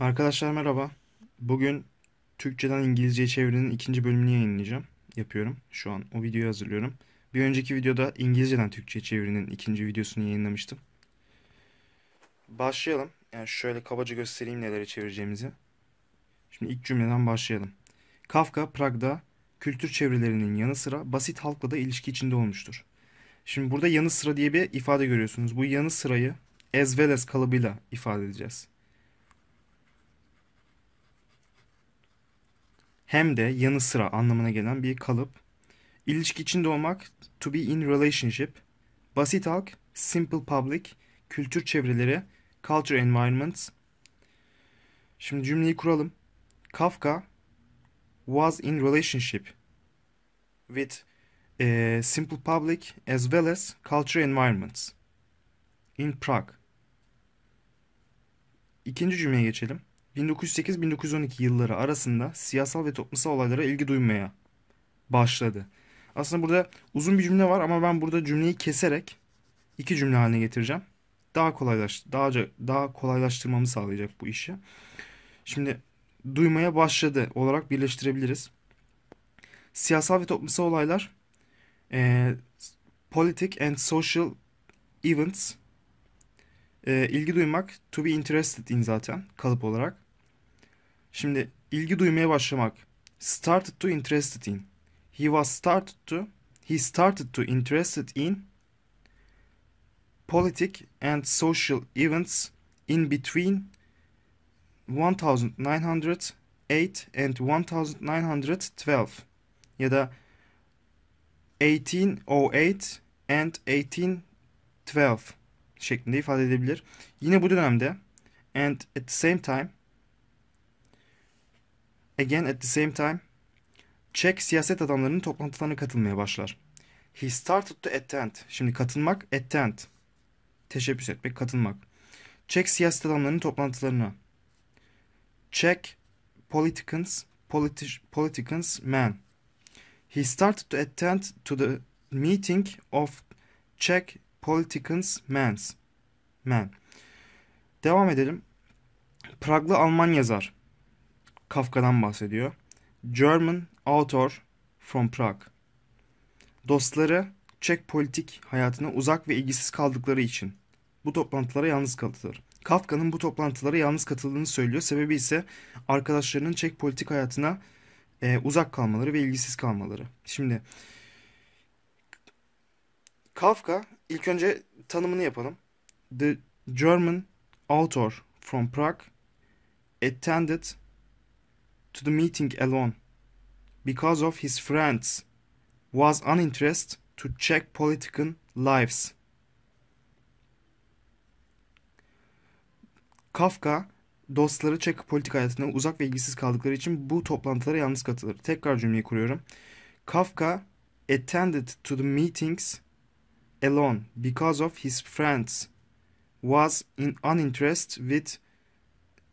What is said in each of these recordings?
Arkadaşlar merhaba. Bugün Türkçeden İngilizceye çevirinin ikinci bölümünü yayınlayacağım. Yapıyorum. Şu an o videoyu hazırlıyorum. Bir önceki videoda İngilizceden Türkçe çevirinin ikinci videosunu yayınlamıştım. Başlayalım. Yani şöyle kabaca göstereyim neleri çevireceğimizi. Şimdi ilk cümleden başlayalım. Kafka, Prag'da kültür çevrelerinin yanı sıra basit halkla da ilişki içinde olmuştur. Şimdi burada yanı sıra diye bir ifade görüyorsunuz. Bu yanı sırayı as well as kalıbıyla ifade edeceğiz. hem de yanı sıra anlamına gelen bir kalıp. İlişki içinde olmak to be in relationship. Basit halk, simple public, kültür çevreleri, culture environments. Şimdi cümleyi kuralım. Kafka was in relationship with e, simple public as well as culture environments in Prague. İkinci cümleye geçelim. 1908-1912 yılları arasında siyasal ve toplumsal olaylara ilgi duymaya başladı. Aslında burada uzun bir cümle var ama ben burada cümleyi keserek iki cümle haline getireceğim. Daha kolaylaş daha daha kolaylaştırmamı sağlayacak bu işi. Şimdi duymaya başladı olarak birleştirebiliriz. Siyasal ve toplumsal olaylar e, politic and social events e, ilgi duymak to be interested in zaten kalıp olarak. Şimdi ilgi duymaya başlamak. Started to interested in. He was started to he started to interested in politic and social events in between 1908 and 1912 ya da 1808 and 1812 şeklinde ifade edebilir. Yine bu dönemde and at the same time again at the same time Çek siyaset adamlarının toplantılarına katılmaya başlar. He started to attend. Şimdi katılmak attend. Teşebbüs etmek, katılmak. Çek siyaset adamlarının toplantılarına. Czech politicians, politi politicians men. He started to attend to the meeting of Czech Politikens mens, men. Devam edelim. Praglı Alman yazar. Kafka'dan bahsediyor. German author from Prague. Dostları Çek politik hayatına uzak ve ilgisiz kaldıkları için bu toplantılara yalnız katılır. Kafka'nın bu toplantılara yalnız katıldığını söylüyor. Sebebi ise arkadaşlarının Çek politik hayatına e, uzak kalmaları ve ilgisiz kalmaları. Şimdi Kafka ilk önce tanımını yapalım. The German author from Prague attended to the meeting alone because of his friends was uninterested to Czech political lives. Kafka dostları Çek politik hayatına uzak ve ilgisiz kaldıkları için bu toplantılara yalnız katılır. Tekrar cümleyi kuruyorum. Kafka attended to the meetings alone because of his friends was in uninterest with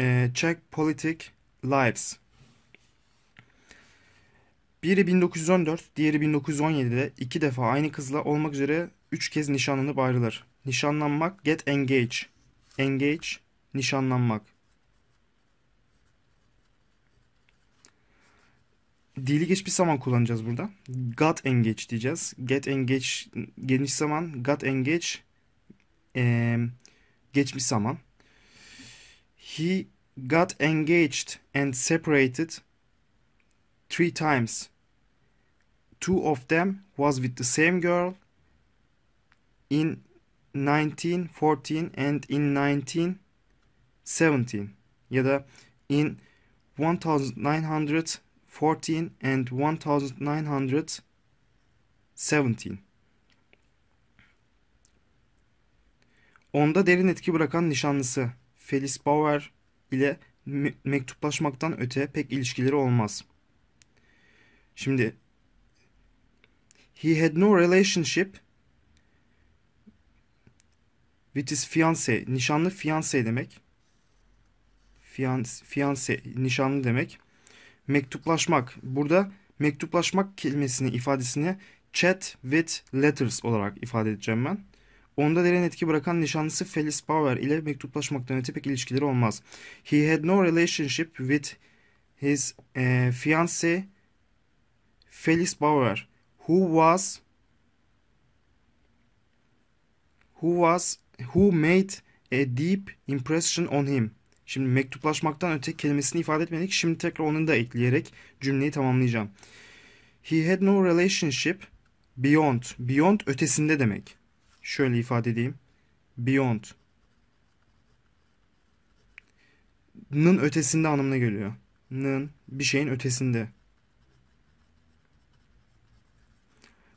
e, Czech politic lives. Biri 1914, diğeri 1917'de iki defa aynı kızla olmak üzere üç kez nişanlanıp ayrılır. Nişanlanmak, get engaged. Engage, nişanlanmak. Dili geç bir zaman kullanacağız burada. Got engage diyeceğiz. Get engage geniş zaman. Got engage e, geçmiş zaman. He got engaged and separated three times. Two of them was with the same girl in 1914 and in 1917 ya da in 1900 14 and 1917. Onda derin etki bırakan nişanlısı Felis Bauer ile me mektuplaşmaktan öte pek ilişkileri olmaz. Şimdi he had no relationship with his fiance, nişanlı fiance demek. Fiance, fiance nişanlı demek mektuplaşmak. Burada mektuplaşmak kelimesini ifadesini chat with letters olarak ifade edeceğim ben. Onda derin etki bırakan nişanlısı Felis Power ile mektuplaşmaktan öte pek ilişkileri olmaz. He had no relationship with his e, fiance Felis Power who was who was who made a deep impression on him. Şimdi mektuplaşmaktan öte kelimesini ifade etmedik. Şimdi tekrar onu da ekleyerek cümleyi tamamlayacağım. He had no relationship beyond. Beyond ötesinde demek. Şöyle ifade edeyim. Beyond. Nın ötesinde anlamına geliyor. Nın bir şeyin ötesinde.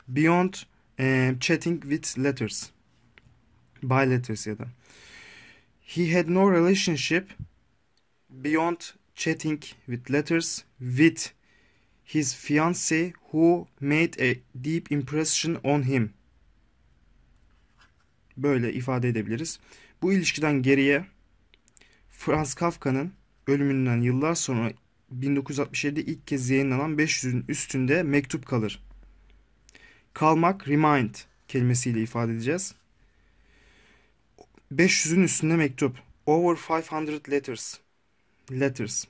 Beyond e, chatting with letters. By letters ya da. He had no relationship beyond chatting with letters with his fiancee who made a deep impression on him. Böyle ifade edebiliriz. Bu ilişkiden geriye Franz Kafka'nın ölümünden yıllar sonra 1967'de ilk kez yayınlanan 500'ün üstünde mektup kalır. Kalmak remind kelimesiyle ifade edeceğiz. 500'ün üstünde mektup. Over 500 letters. Letters.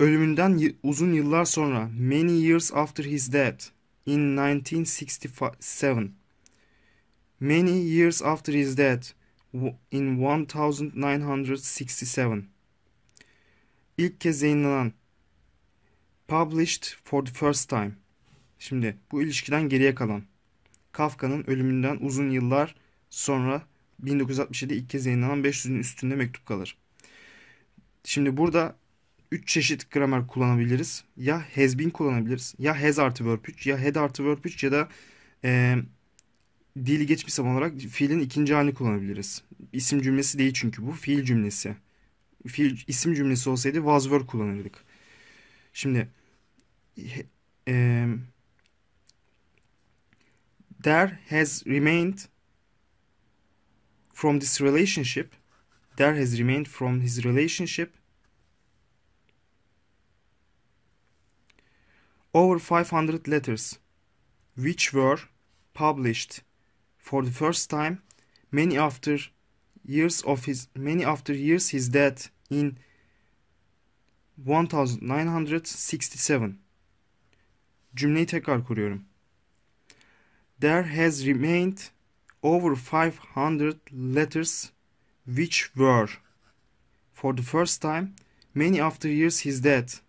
Ölümünden uzun yıllar sonra, many years after his death, in 1967. Many years after his death, in 1967. İlk kez yayınlanan, published for the first time. Şimdi bu ilişkiden geriye kalan. Kafka'nın ölümünden uzun yıllar Sonra 1967'de ilk kez yayınlanan 500'ün üstünde mektup kalır. Şimdi burada 3 çeşit gramer kullanabiliriz. Ya has been kullanabiliriz. Ya has artı verb 3 ya had artı verb 3 ya da e, dili geçmiş zaman olarak fiilin ikinci halini kullanabiliriz. İsim cümlesi değil çünkü bu. Fiil cümlesi. Fiil, isim cümlesi olsaydı was verb kullanırdık. Şimdi e, there has remained from this relationship there has remained from his relationship over 500 letters which were published for the first time many after years of his many after years his death in 1967 cümleyi tekrar kuruyorum there has remained over 500 letters which were for the first time many after years his death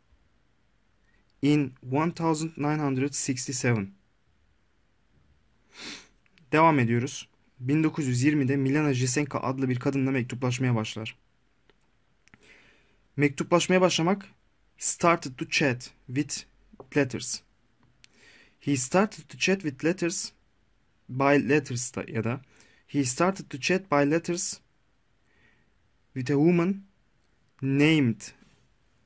in 1967. Devam ediyoruz. 1920'de Milena Jesenka adlı bir kadınla mektuplaşmaya başlar. Mektuplaşmaya başlamak started to chat with letters. He started to chat with letters by letters da ya da he started to chat by letters with a woman named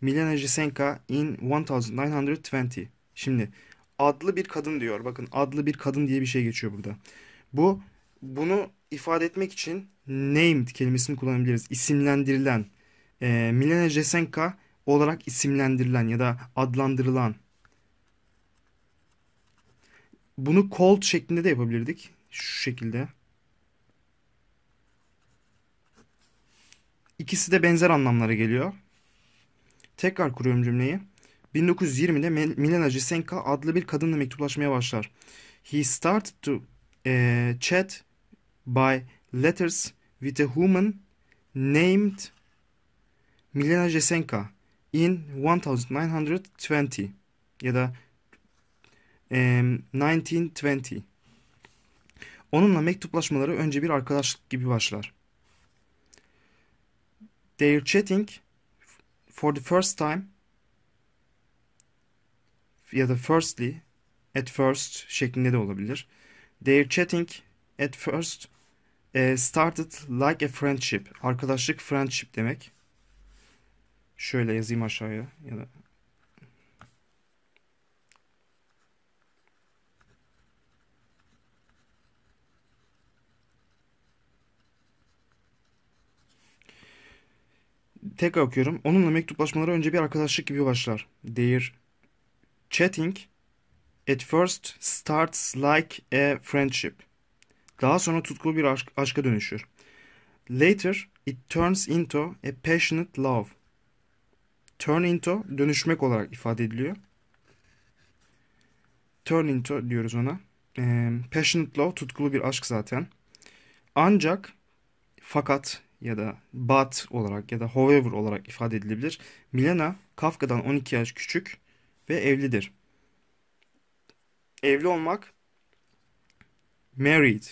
Milena Jesenka in 1920. Şimdi adlı bir kadın diyor. Bakın adlı bir kadın diye bir şey geçiyor burada. Bu bunu ifade etmek için named kelimesini kullanabiliriz. İsimlendirilen. E, Milena Jesenka olarak isimlendirilen ya da adlandırılan bunu cold şeklinde de yapabilirdik. Şu şekilde. İkisi de benzer anlamlara geliyor. Tekrar kuruyorum cümleyi. 1920'de Milena Jesenka adlı bir kadınla mektuplaşmaya başlar. He started to e, chat by letters with a woman named Milena Jesenka in 1920 ya da 1920. Onunla mektuplaşmaları önce bir arkadaşlık gibi başlar. They're chatting for the first time ya da firstly, at first şeklinde de olabilir. They're chatting at first e, started like a friendship. Arkadaşlık friendship demek. Şöyle yazayım aşağıya ya da Tekrar okuyorum. Onunla mektuplaşmaları önce bir arkadaşlık gibi başlar. Their chatting at first starts like a friendship. Daha sonra tutkulu bir aşk, aşka dönüşür. Later it turns into a passionate love. Turn into dönüşmek olarak ifade ediliyor. Turn into diyoruz ona. E, passionate love tutkulu bir aşk zaten. Ancak fakat ya da but olarak ya da however olarak ifade edilebilir. Milena Kafka'dan 12 yaş küçük ve evlidir. Evli olmak married,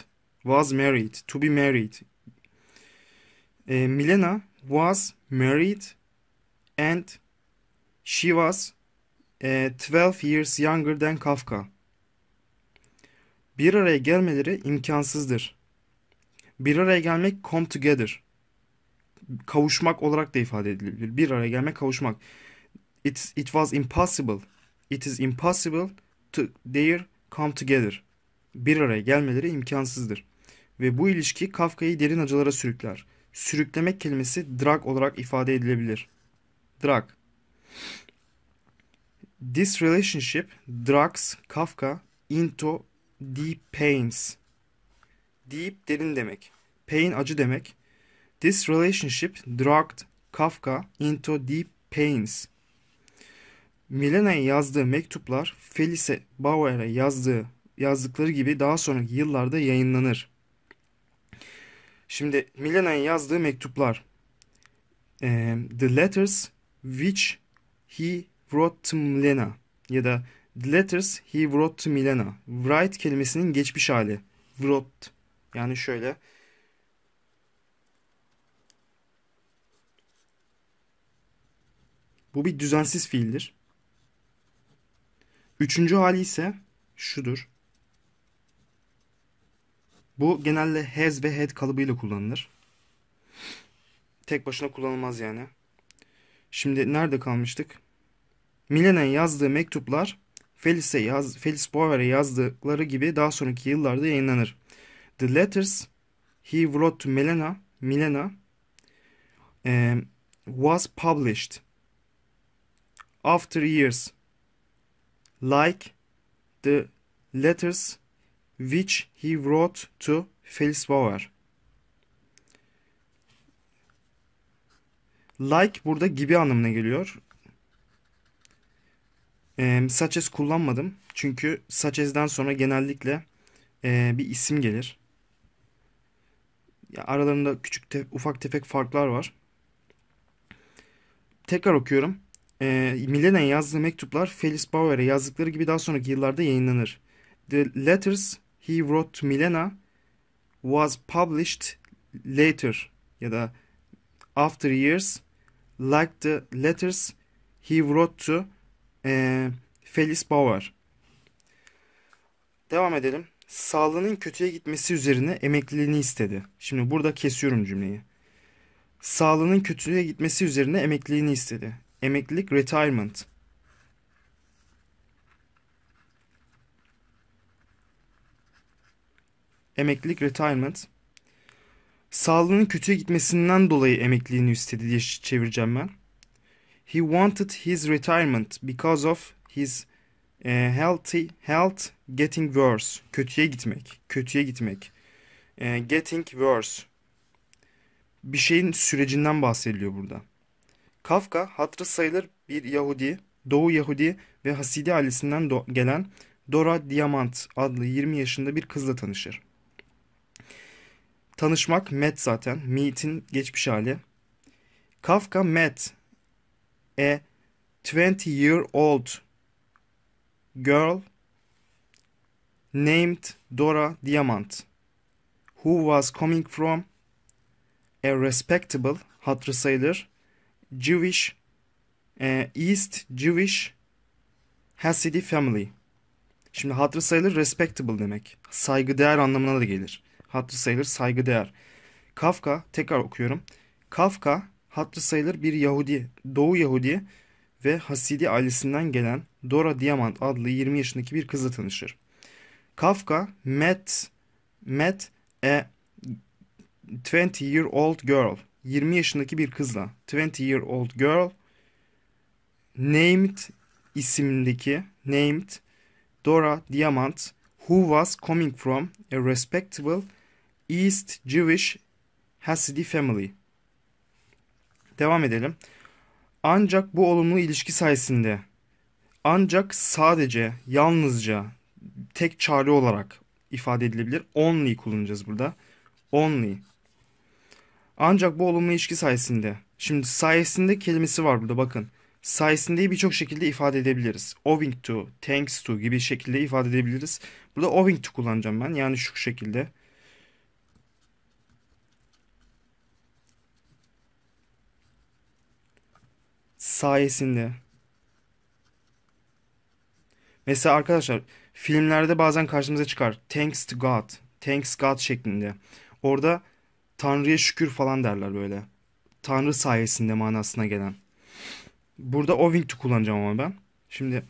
was married, to be married. E, Milena was married and she was e, 12 years younger than Kafka. Bir araya gelmeleri imkansızdır. Bir araya gelmek come together kavuşmak olarak da ifade edilebilir. Bir araya gelmek, kavuşmak. It, it was impossible. It is impossible to their come together. Bir araya gelmeleri imkansızdır. Ve bu ilişki Kafka'yı derin acılara sürükler. Sürüklemek kelimesi drag olarak ifade edilebilir. Drag. This relationship drags Kafka into deep pains. Deep derin demek. Pain acı demek. This relationship dragged Kafka into deep pains. Milena'ya yazdığı mektuplar Felice Bauer'a yazdığı yazdıkları gibi daha sonraki yıllarda yayınlanır. Şimdi Milena'ya yazdığı mektuplar. The letters which he wrote to Milena ya da The letters he wrote to Milena. Write kelimesinin geçmiş hali. Wrote yani şöyle Bu bir düzensiz fiildir. Üçüncü hali ise şudur. Bu genelde has ve had kalıbıyla kullanılır. Tek başına kullanılmaz yani. Şimdi nerede kalmıştık? Milen'e yazdığı mektuplar Felice yaz, Felice Bauer'e yazdıkları gibi daha sonraki yıllarda yayınlanır. The letters he wrote to Milena, Milena e, was published after years, like the letters which he wrote to Fels Bauer. Like burada gibi anlamına geliyor. E, such as kullanmadım. Çünkü such as'den sonra genellikle e, bir isim gelir. Ya aralarında küçük te, ufak tefek farklar var. Tekrar okuyorum e, ee, Milan'a yazdığı mektuplar Felix Bauer'e yazdıkları gibi daha sonraki yıllarda yayınlanır. The letters he wrote to Milena was published later ya da after years like the letters he wrote to e, Felix Bauer. Devam edelim. Sağlığının kötüye gitmesi üzerine emekliliğini istedi. Şimdi burada kesiyorum cümleyi. Sağlığının kötüye gitmesi üzerine emekliliğini istedi. Emeklilik retirement. Emeklilik retirement. Sağlığının kötüye gitmesinden dolayı emekliliğini istedi diye çevireceğim ben. He wanted his retirement because of his e, healthy health getting worse. Kötüye gitmek. Kötüye gitmek. E, getting worse. Bir şeyin sürecinden bahsediliyor burada. Kafka hatırı sayılır bir Yahudi, Doğu Yahudi ve Hasidi ailesinden do- gelen Dora Diamant adlı 20 yaşında bir kızla tanışır. Tanışmak Matt zaten. Meet'in geçmiş hali. Kafka met a e 20 year old girl named Dora Diamant who was coming from a respectable hatırı sayılır Jewish, e, East Jewish Hasidic Family. Şimdi hatırı sayılır respectable demek. Saygıdeğer anlamına da gelir. Hatırı sayılır saygıdeğer. Kafka, tekrar okuyorum. Kafka hatırı sayılır bir Yahudi, Doğu Yahudi ve Hasidi ailesinden gelen Dora Diamant adlı 20 yaşındaki bir kızla tanışır. Kafka met met a e, 20 year old girl 20 yaşındaki bir kızla 20 year old girl named isimdeki named Dora Diamant who was coming from a respectable East Jewish Hasidic family. Devam edelim. Ancak bu olumlu ilişki sayesinde ancak sadece yalnızca tek çare olarak ifade edilebilir. Only kullanacağız burada. Only ancak bu olumlu ilişki sayesinde. Şimdi sayesinde kelimesi var burada bakın. Sayesindeyi birçok şekilde ifade edebiliriz. Owing to, thanks to gibi şekilde ifade edebiliriz. Burada owing to kullanacağım ben. Yani şu şekilde. Sayesinde. Mesela arkadaşlar filmlerde bazen karşımıza çıkar. Thanks to God. Thanks God şeklinde. Orada Tanrı'ya şükür falan derler böyle. Tanrı sayesinde manasına gelen. Burada o wing to kullanacağım ama ben. Şimdi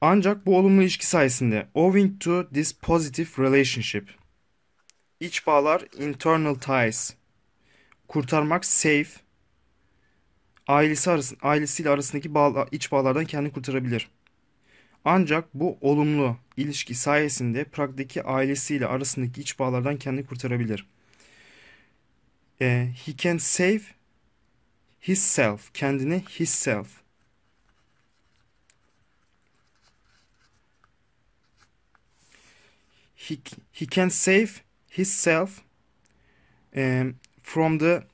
ancak bu olumlu ilişki sayesinde owing to this positive relationship. İç bağlar internal ties. Kurtarmak safe. Ailesi arasın, ailesiyle arasındaki bağla, iç bağlardan kendini kurtarabilir. Ancak bu olumlu ilişki sayesinde Prag'daki ailesiyle arasındaki iç bağlardan kendini kurtarabilir. e, he can save self, Kendini not He, he can save hisself um, from the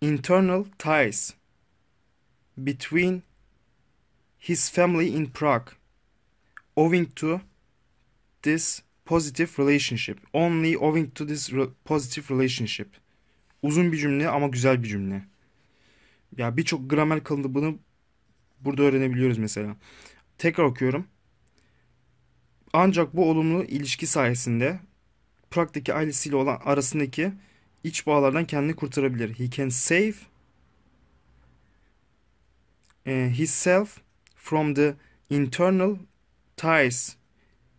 internal ties between his family in Prague owing to this positive relationship only owing to this re positive relationship Uzun bir cümle ama güzel bir cümle. Ya birçok gramer kalıbını burada öğrenebiliyoruz mesela. Tekrar okuyorum. Ancak bu olumlu ilişki sayesinde Prag'daki ailesiyle olan arasındaki iç bağlardan kendini kurtarabilir. He can save e, himself from the internal ties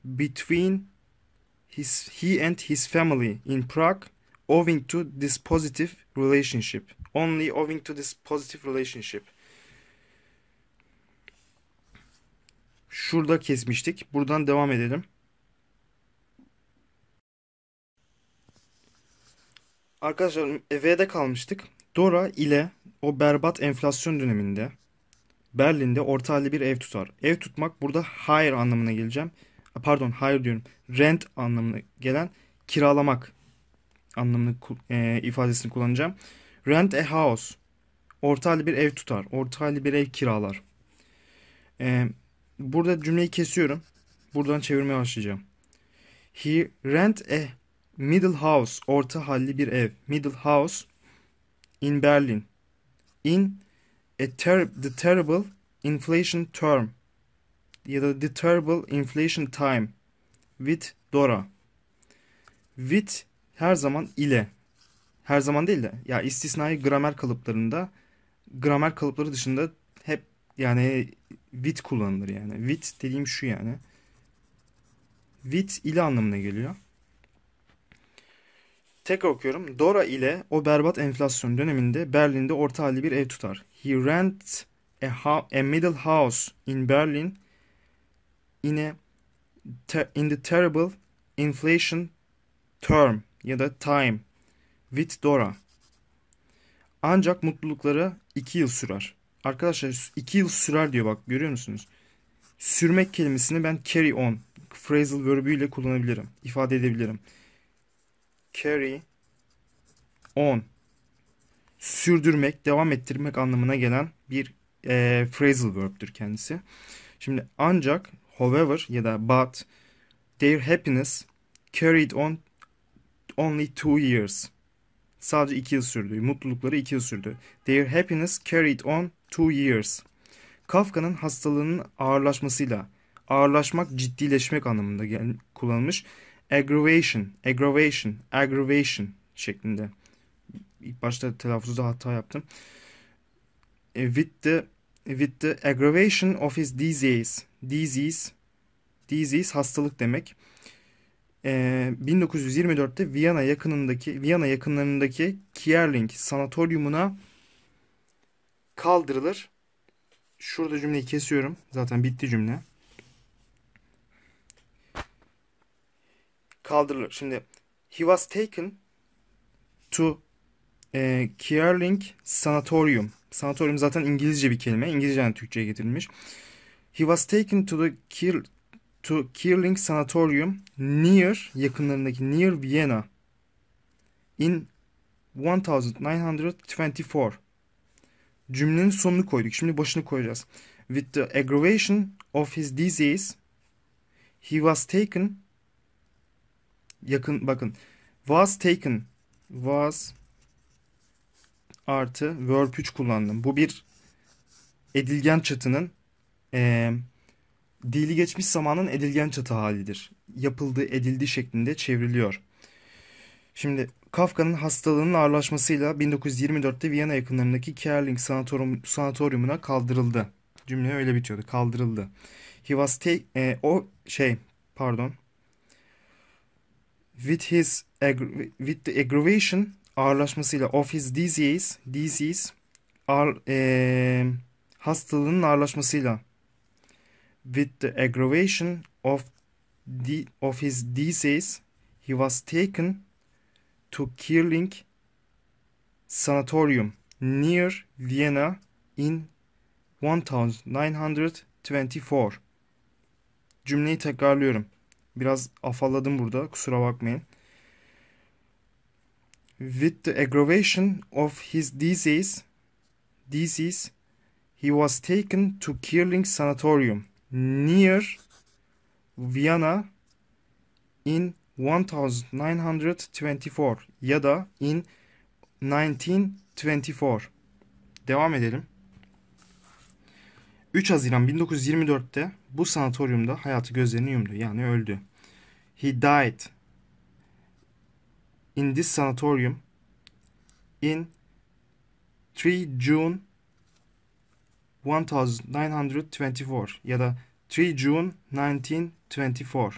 between his he and his family in Prague owing to this positive relationship. Only owing to this positive relationship. Şurada kesmiştik. Buradan devam edelim. Arkadaşlar V'de kalmıştık. Dora ile o berbat enflasyon döneminde Berlin'de orta halli bir ev tutar. Ev tutmak burada hire anlamına geleceğim. Pardon hire diyorum. Rent anlamına gelen kiralamak anlamını e, ifadesini kullanacağım. Rent a house. Orta hali bir ev tutar. Orta hali bir ev kiralar. E, burada cümleyi kesiyorum. Buradan çevirmeye başlayacağım. He rent a middle house. Orta halli bir ev. Middle house in Berlin. In a ter the terrible inflation term ya da the terrible inflation time with Dora. With her zaman ile her zaman değil de ya istisnai gramer kalıplarında gramer kalıpları dışında hep yani with kullanılır yani. With dediğim şu yani. With ile anlamına geliyor. Tek okuyorum. Dora ile o berbat enflasyon döneminde Berlin'de orta halli bir ev tutar. He rent a, a middle house in Berlin in a in the terrible inflation term ya da Time with Dora. Ancak mutlulukları 2 yıl sürer. Arkadaşlar 2 yıl sürer diyor bak görüyor musunuz? Sürmek kelimesini ben carry on phrasal ile kullanabilirim. ifade edebilirim. Carry on sürdürmek, devam ettirmek anlamına gelen bir e, phrasal verb'tür kendisi. Şimdi ancak however ya da but their happiness carried on only two years. Sadece iki yıl sürdü. Mutlulukları iki yıl sürdü. Their happiness carried on two years. Kafka'nın hastalığının ağırlaşmasıyla ağırlaşmak ciddileşmek anlamında gel- kullanılmış. Aggravation, aggravation, aggravation şeklinde. İlk başta telaffuzda hata yaptım. E, with the with the aggravation of his disease. Disease disease hastalık demek. 1924'te ee, Viyana yakınındaki Viyana yakınlarındaki Kierling sanatoryumuna kaldırılır. Şurada cümleyi kesiyorum. Zaten bitti cümle. Kaldırılır. Şimdi he was taken to e, Kierling Sanatorium. Sanatorium zaten İngilizce bir kelime. İngilizce'den Türkçe'ye getirilmiş. He was taken to the Kier, to Kirling Sanatorium near yakınlarındaki near Vienna in 1924. Cümlenin sonunu koyduk. Şimdi başını koyacağız. With the aggravation of his disease he was taken yakın bakın was taken was artı verb 3 kullandım. Bu bir edilgen çatının eee dili geçmiş zamanın edilgen çatı halidir. Yapıldı, edildi şeklinde çevriliyor. Şimdi Kafka'nın hastalığının ağırlaşmasıyla 1924'te Viyana yakınlarındaki Kerling sanatoryum, sanatoriumuna kaldırıldı. Cümle öyle bitiyordu. Kaldırıldı. He was take, e, o şey pardon. With his with the aggravation ağırlaşmasıyla of his disease disease ağır, e, hastalığının ağırlaşmasıyla With the aggravation of, the, of his disease, he was taken to Kirling Sanatorium near Vienna in 1924. Cümleyi tekrarlıyorum. Biraz afalladım burada. Kusura bakmayın. With the aggravation of his disease, disease he was taken to Kirling Sanatorium near Vienna in 1924 ya da in 1924. Devam edelim. 3 Haziran 1924'te bu sanatoryumda hayatı gözlerini yumdu. Yani öldü. He died in this sanatorium in 3 June 1924 ya da 3 June 1924.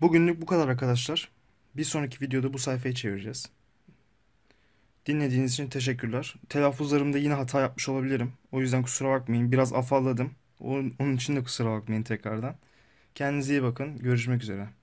Bugünlük bu kadar arkadaşlar. Bir sonraki videoda bu sayfayı çevireceğiz. Dinlediğiniz için teşekkürler. Telaffuzlarımda yine hata yapmış olabilirim. O yüzden kusura bakmayın. Biraz afalladım. Onun için de kusura bakmayın tekrardan. Kendinize iyi bakın. Görüşmek üzere.